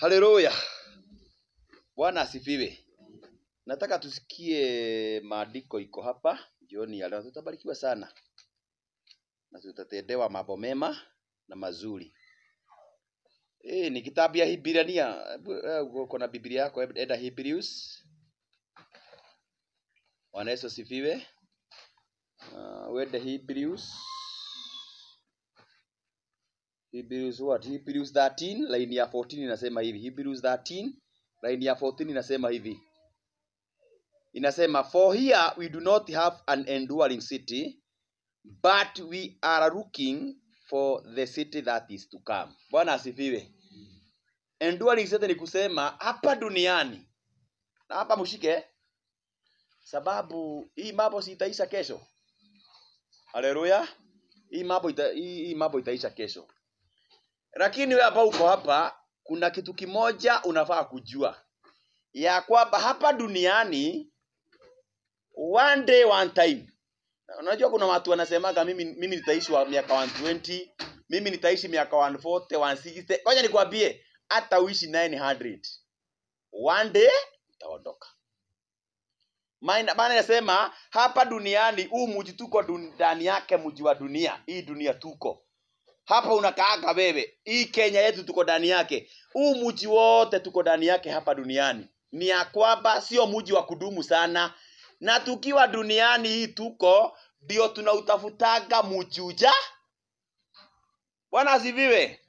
Haleluya, Bwana asifiwe. Nataka tusikie maandiko iko hapa jioni ya leo. Tutabarikiwa sana na tutatendewa mambo mema na mazuri. E, ni kitabu ya Hibrania. Eh, uko na Biblia yako, enda Hebrews. Bwana Yesu asifiwe. Uh, ah, wende Hebrews Hebrews what? Hebrews 13 line ya 14 inasema hivi. Hebrews 13 line ya 14 inasema hivi. Inasema for here we do not have an enduring city but we are looking for the city that is to come. Bwana asifiwe. Enduring city ni kusema hapa duniani. Na hapa mshike sababu hii mambo sitaisha kesho. Haleluya. Hii mambo ita, hii mambo itaisha kesho lakini wewe hapa uko hapa, kuna kitu kimoja unafaa kujua ya kwamba hapa duniani one day one time. Unajua kuna watu wanasemaga mimi, mimi nitaishi wa miaka 120, mimi nitaishi miaka 140, 160. Ngoja nikwambie hata uishi 900. One day utaondoka. Maana inasema hapa duniani huu mji tuko ndani dun, yake mji wa dunia. Hii dunia tuko hapa unakaaga wewe. Hii Kenya yetu tuko ndani yake, huu mji wote tuko ndani yake hapa duniani. Ni ya kwamba sio mji wa kudumu sana, na tukiwa duniani hii tuko ndio tunautafutaga mchuja. Bwana asifiwe.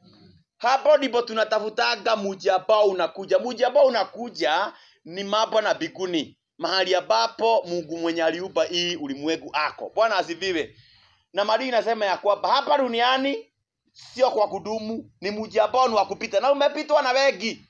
Hapo ndipo tunatafutaga mji ambao unakuja. Mji ambao unakuja ni mapo na biguni, mahali ambapo Mungu mwenye aliupa hii ulimwengu ako. Bwana asifiwe. Na Maria inasema ya kwamba hapa duniani sio kwa kudumu, ni mujabonu wa kupita, na umepitwa na wengi,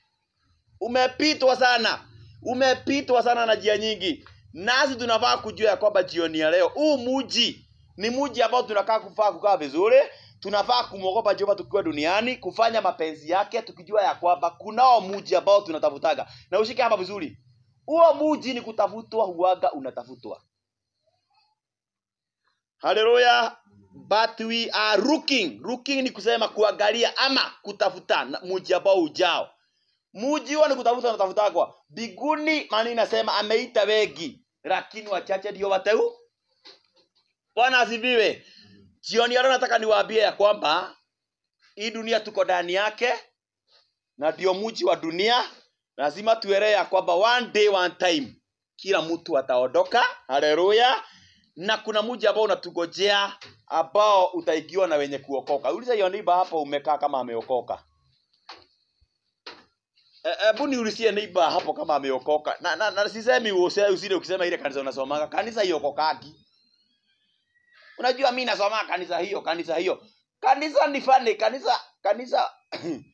umepitwa sana, umepitwa sana na njia nyingi. Nasi tunavaa kujua ya kwamba jioni ya leo huu muji ni muji ambao tunakaa kufaa kukaa vizuri, tunafaa kumwogopa Jehova tukiwa duniani, kufanya mapenzi yake, tukijua ya kwamba kunao muji ambao tunatafutaga. Na ushike hapa vizuri, huo muji ni kutafutwa, huaga unatafutwa. Haleluya! but we are looking looking ni kusema kuangalia ama kutafuta muji ambao ujao muji huo ni kutafuta natafuta kwa biguni maana inasema ameita wengi lakini wachache ndio wateu bwana asibiwe jioni ya leo nataka niwaambie ya kwamba hii dunia tuko ndani yake na ndio muji wa dunia lazima tuelewe ya kwamba one day one time kila mtu ataondoka haleluya na kuna mji ambao unatugojea ambao utaigiwa na wenye kuokoka. Uliza hiyo neighbor hapo umekaa kama ameokoka. E, hebu e, niulizie neighbor hapo kama ameokoka. Na, na, na sisemi usile ukisema ile kanisa unasomaga, kanisa hiyo iokokaki. Unajua mimi nasomaga kanisa hiyo, kanisa hiyo. Kanisa ni fani, kanisa kanisa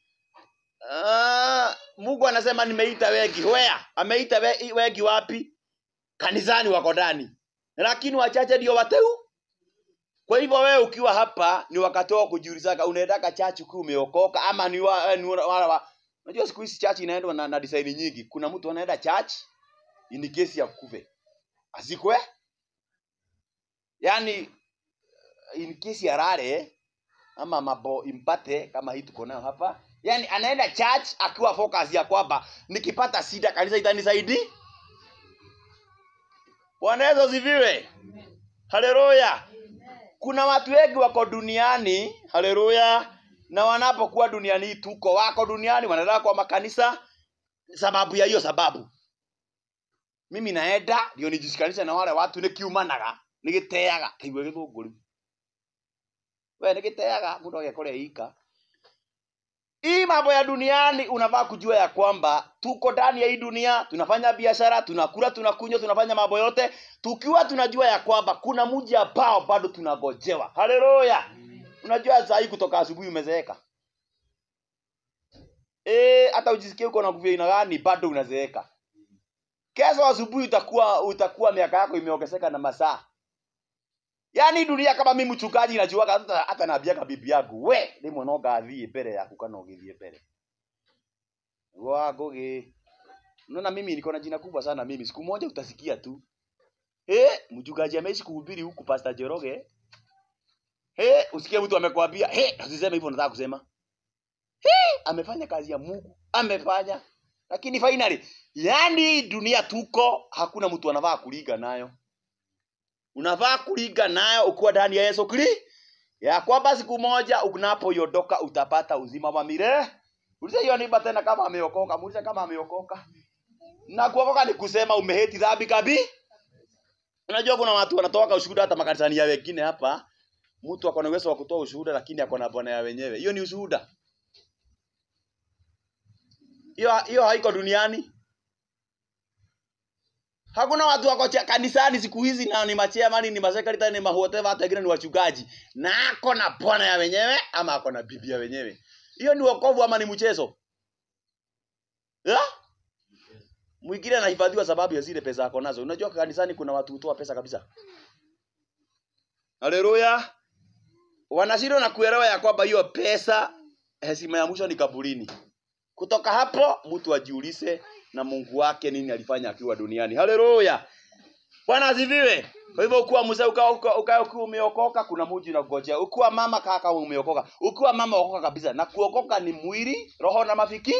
Ah, Mungu anasema nimeita wengi. Where? Ameita wengi wapi? Kanisani wako ndani lakini wachache ndio wateu. Kwa hivyo wewe ukiwa hapa ni wakati wa kujiuliza, unaendaka chachi kwa umeokoka ama ni wa, eh, ni wala wa, Unajua siku hizi chachi inaendwa na, na design nyingi. Kuna mtu anaenda chachi ni kesi ya kuve azikwe, yani in kesi ya rare ama mabo impate kama hii tuko nayo hapa, yani anaenda church akiwa focus ya kwamba nikipata sida kanisa itanisaidi Bwana Yesu asifiwe. Haleluya. Kuna watu wengi wako duniani, haleluya, na wanapokuwa duniani tuko wako duniani wanaenda kwa makanisa sababu ya hiyo sababu. Mimi naenda ndio nijishikanishe na wale watu nikiumanaga, nigiteaga, taigwe githunguri. We nigiteaga mundu agekorea ika hii mambo ya duniani unavaa kujua ya kwamba tuko ndani ya hii dunia tunafanya biashara tunakula tunakunywa tunafanya mambo yote tukiwa tunajua ya kwamba kuna mji ambao bado tunagojewa haleluya unajua saa hii kutoka asubuhi umezeeka e, hata ujisikie uko na kuvia gani bado unazeeka mm. kesho asubuhi utakuwa utakuwa miaka yako imeongezeka na masaa yaani dunia kama mimi mchungaji najuaga hata hata naambiaga bibi yangu we rimwe no ngathie mbere yaku kana ugithie mbere wa ngogi unaona mimi niko na jina kubwa sana mimi siku moja utasikia tu eh mchungaji ameishi kuhubiri huku pastor Jeroge eh usikie mtu amekwambia eh usiseme hivyo nataka kusema eh amefanya kazi ya Mungu amefanya lakini finally yani dunia tuko hakuna mtu anavaa kuliga nayo unavaa kulinga nayo ukiwa ndani ya Yesu Kristo ya kwamba siku moja unapoiondoka utapata uzima wa milele. Uliza hiyo niba tena kama ameokoka, muulize kama ameokoka. Na kuokoka ni kusema umeheti dhambi kabi. Unajua kuna watu wanatoka ushuhuda hata makanisani ya wengine hapa. Mtu akona uwezo wa kutoa ushuhuda lakini akona bwana ya wenyewe. Hiyo ni ushuhuda. Hiyo hiyo haiko duniani. Hakuna watu wako cha kanisani siku hizi na ni machia machairman, ni masekretari, ni mahoteva, watu wengine ni wachungaji. Na ako na bwana ya wenyewe ama ako na bibia wenyewe. Hiyo ni wokovu ama ni mchezo? Ya? Mwingine anahifadhiwa sababu ya zile pesa ako nazo. Unajua kanisani kuna watu hutoa pesa kabisa. Haleluya. Wanashindwa na kuelewa ya kwamba hiyo pesa heshima ya mwisho ni kaburini. Kutoka hapo mtu ajiulize na Mungu wake nini alifanya akiwa duniani. Haleluya. Bwana asifiwe. Kwa hivyo ukiwa mzee ukawa ukawa umeokoka kuna muji unakungojea. Ukiwa mama kaka umeokoka. Ukiwa mama okoka kabisa na kuokoka ni mwili, roho na mafiki.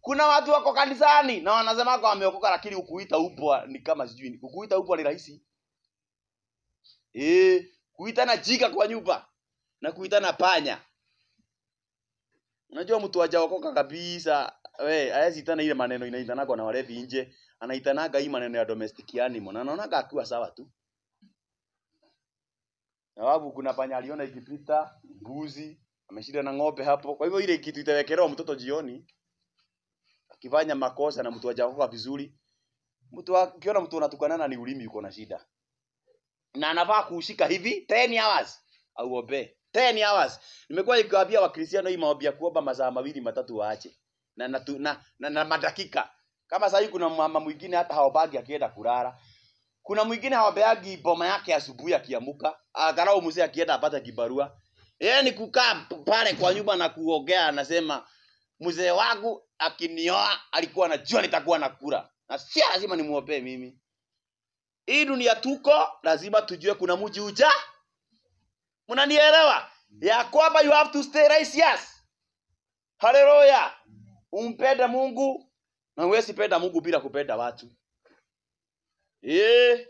Kuna watu wako kanisani na wanasema kwa wameokoka lakini ukuita upo ni kama sijui. ni Ukuita upo ni rahisi. Eh, kuita na jika kwa nyumba na kuita na panya. Unajua mtu hajaokoka kabisa. We, hawezi tena ile maneno inaitanako na walevi nje. Anaitanaga hii maneno ya domestic animal. Na anaonaga akiwa sawa tu. Na wabu kuna panya aliona ikipita, mbuzi, ameshinda na ng'ombe hapo. Kwa hivyo ile kitu itawekelewa mtoto jioni. Akifanya makosa na mtu hajaokoka vizuri. Mtu akiona mtu anatukanana ni ulimi uko na shida. Na anafaa kuushika hivi 10 hours. Auombee. 10 hours. Nimekuwa nikiwaambia Wakristiano hii maombi ya kuomba masaa mawili matatu waache. Na na, na, na, na madakika. Kama sasa kuna mama mwingine hata haobagi akienda kulala. Kuna mwingine haobeagi boma yake asubuhi akiamuka. angalau mzee akienda apata kibarua. Yeye ni kukaa pale kwa nyumba na kuogea anasema mzee wangu akinioa alikuwa anajua nitakuwa na kula. Na si lazima nimuombee mimi. Hii dunia tuko lazima tujue kuna mji ujao. Mnanielewa? Ya kwamba you have to stay righteous. Haleluya. umpenda Mungu na uwezi penda Mungu bila kupenda watu. Eh.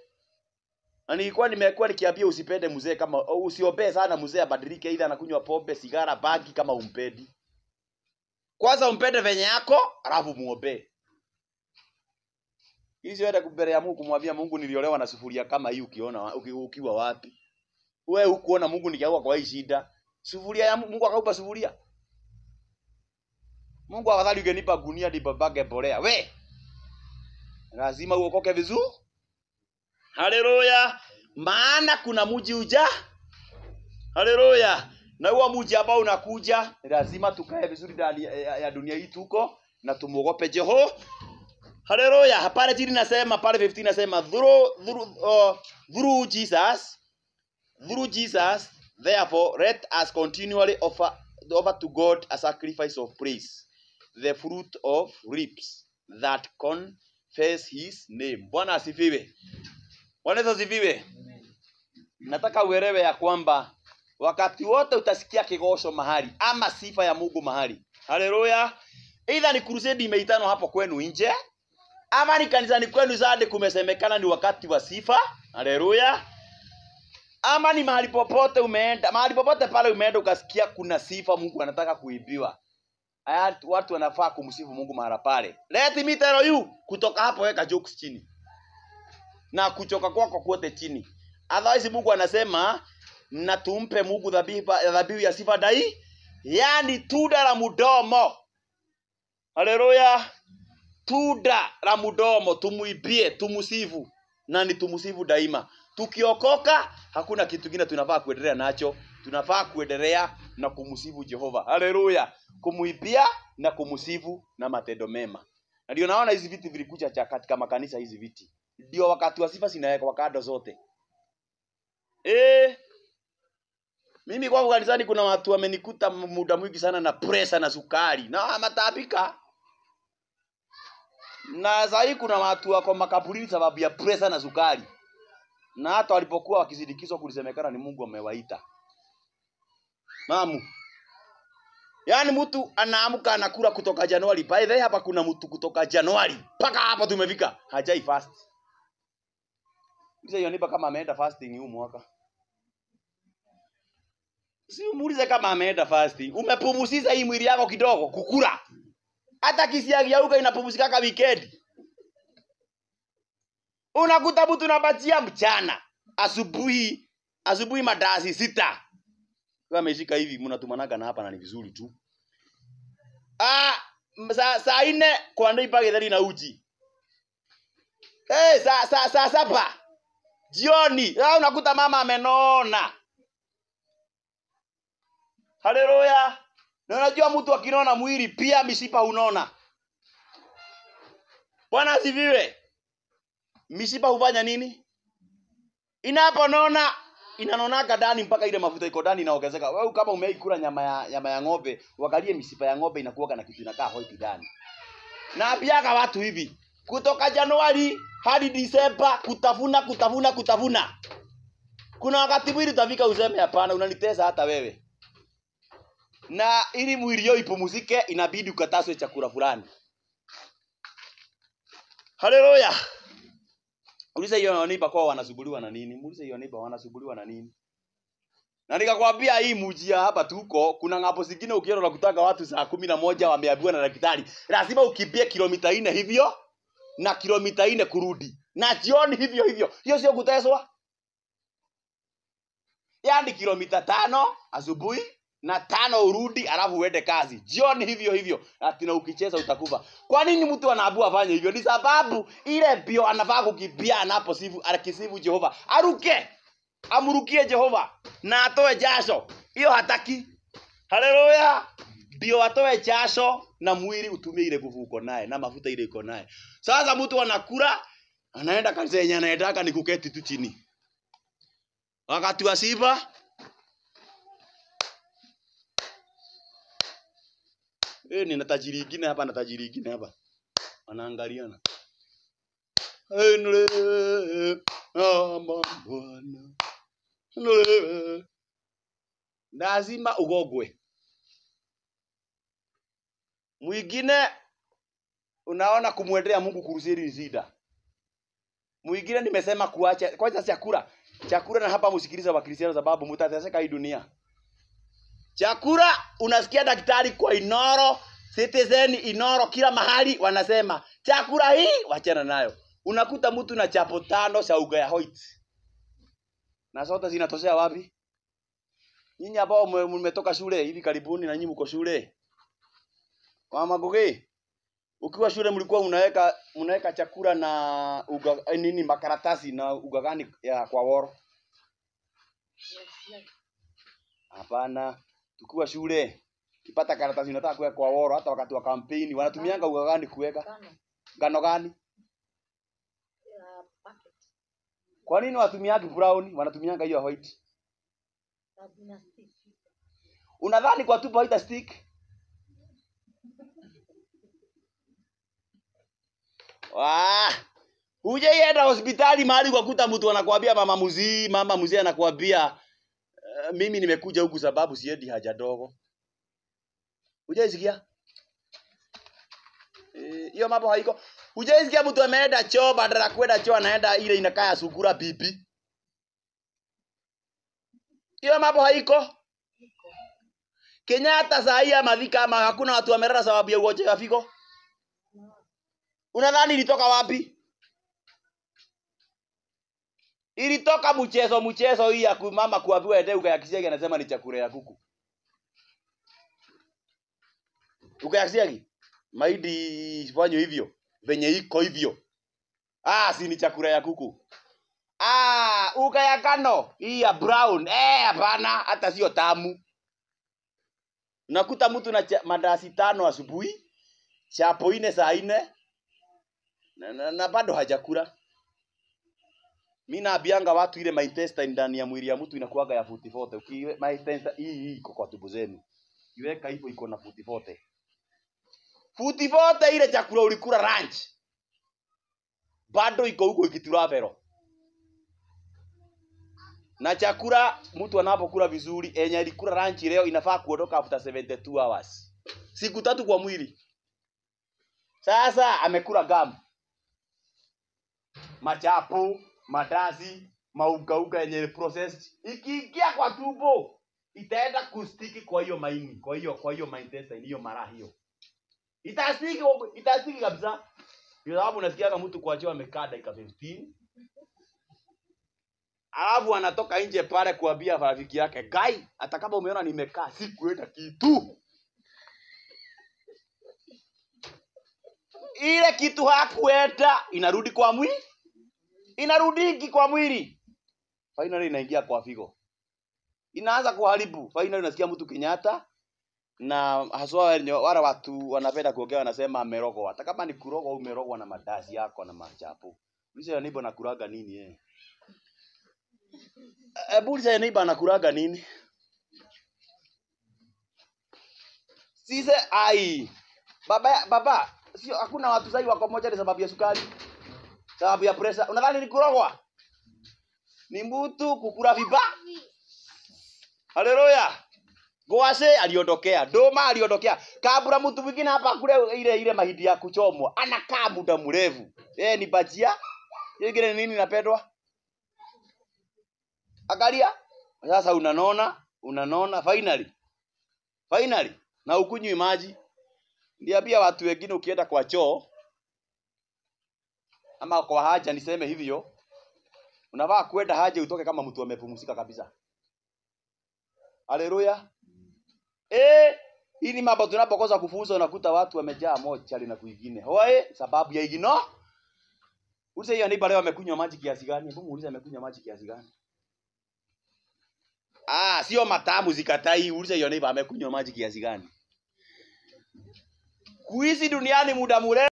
Na nilikuwa nimekuwa nikiambia usipende mzee kama usiombee sana mzee abadilike ili anakunywa pombe, sigara, bangi kama umpendi. Kwanza umpende venye yako, alafu muombe. Hizi wewe kumbele ya Mungu kumwambia Mungu niliolewa na sufuria kama hii ukiona ukiwa wapi? Wewe hukuona Mungu nikiaua kwa hii shida. Sufuria ya Mungu akaupa sufuria. Mungu afadhali ungenipa gunia nipapake mbolea. We. Lazima uokoke vizuri. Haleluya. Maana kuna mji uja. Haleluya. Na huo mji ambao unakuja, lazima tukae vizuri ndani ya dunia hii tuko na tumuogope Jeho. Haleluya. Pale chini nasema pale 15 nasema through through, uh, through Jesus Through Jesus, therefore, let us continually offer, offer to God a sacrifice of praise, the fruit of lips that confess his name. Bwana asifiwe. Bwana asifiwe. Nataka uelewe ya kwamba wakati wote utasikia kigosho mahali ama sifa ya Mungu mahali. Haleluya. Aidha ni crusade imeitano hapo kwenu nje ama ni kanisani kwenu Zade kumesemekana ni wakati wa sifa. Haleluya ama ni mahali popote umeenda mahali popote pale umeenda ukasikia kuna sifa mungu anataka kuibiwa watu wanafaa kumsifu mungu mahali pale let me tell you kutoka hapo weka jokes chini na kuchoka kwako kwote chini otherwise mungu anasema na tumpe mungu dhabihu ya sifa dai yaani tunda la mudomo. haleluya tunda la mudomo, tumuibie tumusifu na ni tumusifu daima Tukiokoka hakuna kitu kingine tunafaa kuendelea nacho, tunafaa kuendelea na kumsifu Jehova. Haleluya! Kumuibia na kumsifu na matendo mema. Na ndio naona hizi viti vilikuja cha katika makanisa hizi viti. Ndio wakati wa sifa zinawekwa kando zote. Eh, mimi kwangu kanisani kuna watu wamenikuta muda mwingi sana na presa na sukari na matabika Na sasa kuna watu wako makaburini sababu ya presa na sukari na hata walipokuwa wakizidikizwa kulisemekana ni Mungu amewaita mamu. Yaani mtu anaamka anakula kutoka Januari. By the way, hapa kuna mtu kutoka Januari mpaka hapa tumefika hajai fast. Uliza Yonipa kama ameenda fasting huu mwaka. Si muulize kama ameenda fasting. Umepumusiza hii mwili yako kidogo kukula. Hata kisiagi yauka inapumzikaka weekend unakuta mtu unapatia mchana asubuhi asubuhi madarasi sita ameshika hivi mnatumanaga na hapa na ni vizuri tu ah, saa sa nne ndio ipage dhali na uji eh hey, saa saa sa, saba jioni ah, unakuta mama amenona haleluya na unajua mtu akinona mwili pia mishipa unona bwana asifiwe mishipa hufanya nini? Inaponona inanonaga ndani mpaka ile mafuta iko ndani inaongezeka. Wewe kama umeikula nyama ya nyama ya ng'ombe, uangalie mishipa ya ng'ombe inakuwa na kitu inakaa hoiti ndani. Naambiaga watu hivi, kutoka Januari hadi Disemba kutavuna kutavuna kutavuna. Kuna wakati mwili utafika useme hapana, unanitesa hata wewe. Na ili mwili yao ipumzike, inabidi ukataswe chakula fulani. Haleluya! Uliza hiyo neighbor kwa wanasubuliwa na nini? Muulize hiyo neighbor wanasubuliwa na nini? Na nikakwambia hii mujia hapa tuko kuna ngapo zingine ukiona na kutaka watu saa kumi na moja wameambiwa na daktari, lazima ukimbie kilomita 4 hivyo na kilomita 4 kurudi. Na jioni hivyo hivyo. Hiyo sio kuteswa? Yaani kilomita tano asubuhi, na tano urudi alafu uende kazi jioni hivyo hivyo atina ukicheza utakufa kwa nini mtu anaambiwa afanye hivyo ni sababu ile mbio anafaa kukimbia sivu akisivu jehova aruke amrukie jehova na atoe jasho hiyo hataki haleluya ndio atoe jasho na mwili utumie ile nguvu uko naye na mafuta ile iko naye sasa mtu anakula anaenda kanisa yenye anayetaka ni kuketi tu chini wakati wa sifa eh, nina tajiri ingine hapa na tajiri ingine hapa, wanaangaliana eh, lazima ugogwe. Mwingine unaona kumwendea Mungu kuruzeri nzida, mwingine nimesema kuacha kwanza chakula chakula, na hapa wa Wakristiano, sababu mtateseka hii dunia. Chakula unasikia daktari kwa Inoro, Citizen Inoro, kila mahali wanasema chakula hii wachana nayo. Unakuta mtu na chapo tano cha uga ya Hoyt. Na sote zinatoshea wapi? Nyinyi ambao mmetoka shule hivi karibuni na nyinyi mko shule. kwa Goge, ukiwa shule mlikuwa unaweka unaweka chakula na uga, eh, nini makaratasi na uga gani ya kwa woro? Hapana. yes, yes tukiwa shule kipata karatasi unataka kuweka kwa woro, hata wakati wa kampeni wanatumianga unga gani kuweka ngano gani? Kwa nini watumiagi brown, wanatumianga hiyo white? Unadhani kwa tupa white stick? Wah! Hujaienda hospitali mahali kwa kuta mtu anakuambia mama mzii, mama muzee anakuambia Eh, mimi nimekuja huku sababu siendi haja ndogo. Eh, hiyo? mambo haiko. Ujaisikia mtu ameenda choo, badala kwenda choo anaenda ile inakaa ya sungura bibi. Hiyo mambo haiko. Kenyatta saa hii amadhika ama hakuna watu wamerara sababu ya ugonjwa wa figo. Unadhani ilitoka wapi? Ilitoka mchezo mchezo hii ya mama kuambiwa ende ukayakisiagi anasema ni chakula ya kuku. Ukayakisia Ukayakisiagi? Maidi fanyo hivyo. Venye iko hivyo. Ah, si ni chakula ya kuku. Ah, ukayakano hii ya brown. Eh, hapana, hata sio tamu. Nakuta mtu na madasi tano asubuhi, chapo ine saa ine na, na, na bado hajakula. Mimi bianga watu ile my intestine ndani ya mwili ya mtu inakuaga ya futi fote. Ukiwe intestine hii iko kwa tubu zenu. Iweka hivyo iko na futi fote. Futi fote ile chakula ulikula lunch. Bado iko huko ikiturapero. Na chakula mtu anapokula vizuri, enye alikula lunch leo inafaa kuondoka after 72 hours. Siku tatu kwa mwili. Sasa amekula gamu. Machapu, madazi, maugauga yenye processed ikiingia kwa tumbo itaenda kustiki kwa hiyo maini, kwa hiyo kwa hiyo intestine, hiyo mara hiyo itastiki, itastiki kabisa. Ndio sababu unasikia kama mtu kwa kuachiwa amekaa dakika 15 alafu anatoka nje pale kuambia rafiki yake guy hata kama umeona nimekaa sikuenda kitu ile kitu hakuenda inarudi kwa mwili inarudiki kwa mwili, finally inaingia kwa figo, inaanza kuharibu. Finally unasikia mtu Kenyatta na haswa wale watu wanapenda kuongea, wanasema amerogwa. Hata kama ni kurogwa, au umerogwa na madazi yako na machapo. Uliza na kuraga nini eh? Ebu Hebu uliza na kuraga nini? Sise ai baba baba, sio hakuna watu sai wako moja ni sababu ya sukari sababu ya pressure. unadhani ni kurogwa ni mtu kukura viba haleluya Goase aliondokea Doma aliondokea kabura mtu mwingine hapa kule ile ile mahindi ya kuchomwa Ana kabu da mrefu yeye ni bajia ingine nini napendwa angalia sasa unanona unanona finally finally na ukunywi maji ndiambia watu wengine ukienda kwa choo ama kwa haja niseme hivyo, unavaa kwenda haja utoke kama mtu amepumzika kabisa. Haleluya. Eh, hii ni mambo tunapokosa kufunza, unakuta watu wamejaa moja na kuingine. Hoe, sababu ya igino. Use hiyo neighbor leo amekunywa maji kiasi gani? Hebu muulize amekunywa maji kiasi gani? Ah, sio matamu zikatai, Uliza hiyo neighbor amekunywa maji kiasi gani? Kuizi duniani muda mrefu